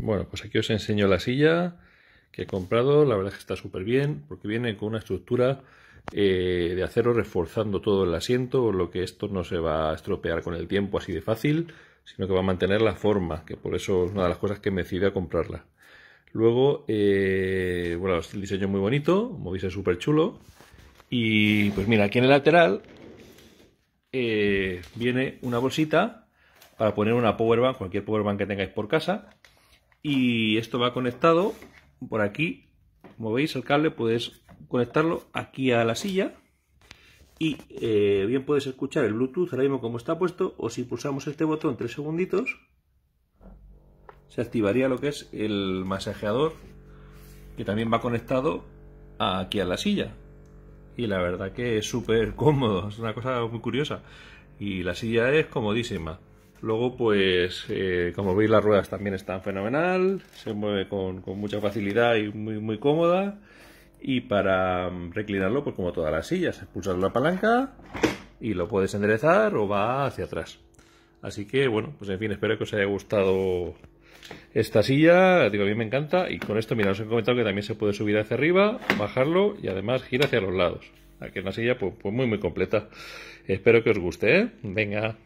Bueno, pues aquí os enseño la silla que he comprado. La verdad es que está súper bien porque viene con una estructura eh, de acero reforzando todo el asiento, por lo que esto no se va a estropear con el tiempo así de fácil, sino que va a mantener la forma, que por eso es una de las cosas que me decidí a comprarla. Luego, eh, bueno, el diseño muy bonito, como veis es súper chulo. Y pues mira, aquí en el lateral eh, viene una bolsita para poner una powerbank, cualquier powerbank que tengáis por casa, y esto va conectado por aquí. Como veis, el cable puedes conectarlo aquí a la silla y eh, bien puedes escuchar el Bluetooth ahora mismo como está puesto o si pulsamos este botón tres segunditos se activaría lo que es el masajeador que también va conectado aquí a la silla y la verdad que es súper cómodo, es una cosa muy curiosa y la silla es comodísima. Luego, pues, eh, como veis, las ruedas también están fenomenal, se mueve con, mucha facilidad y muy, muy cómoda. Y para mm, reclinarlo, pues como todas las sillas, pulsas la palanca y lo puedes enderezar o va hacia atrás. Así que, bueno, pues en fin, espero que os haya gustado esta silla. Digo, a mí me encanta. Y con esto, mira, os he comentado que también se puede subir hacia arriba, bajarlo y además gira hacia los lados. Aquí es una silla, pues, pues muy, muy completa. Espero que os guste, ¿eh? Venga.